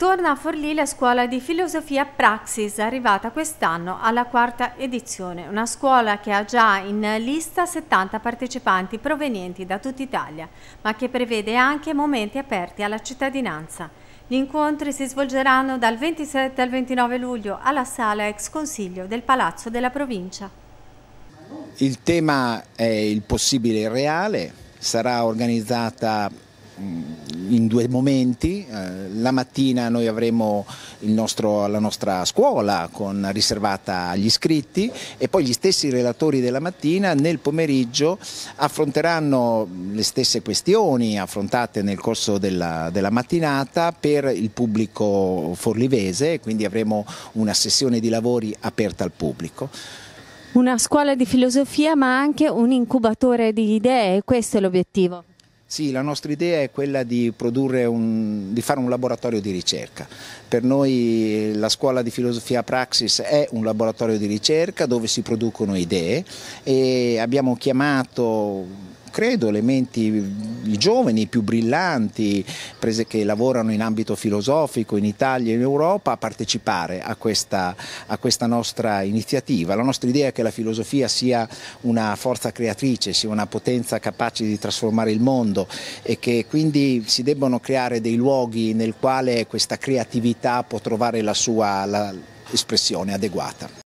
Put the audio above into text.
Torna a Forlì la scuola di filosofia Praxis, arrivata quest'anno alla quarta edizione, una scuola che ha già in lista 70 partecipanti provenienti da tutta Italia, ma che prevede anche momenti aperti alla cittadinanza. Gli incontri si svolgeranno dal 27 al 29 luglio alla sala ex consiglio del Palazzo della Provincia. Il tema è il possibile e il reale, sarà organizzata Mm, in due momenti, eh, la mattina noi avremo nostro, la nostra scuola con, riservata agli iscritti e poi gli stessi relatori della mattina nel pomeriggio affronteranno le stesse questioni affrontate nel corso della, della mattinata per il pubblico forlivese, quindi avremo una sessione di lavori aperta al pubblico. Una scuola di filosofia ma anche un incubatore di idee, questo è l'obiettivo. Sì, la nostra idea è quella di, un, di, fare un laboratorio di ricerca. Per noi eh, la scuola di filosofia Praxis è un laboratorio di ricerca dove si producono idee e abbiamo chiamato credo le menti, i giovani più brillanti che lavorano in ambito filosofico in Italia e in Europa a partecipare a questa, a questa nostra iniziativa. La nostra idea è che la filosofia sia una forza creatrice, sia una potenza capace di trasformare il mondo e che quindi si debbano creare dei luoghi nel quale questa creatività può trovare la sua la espressione adeguata.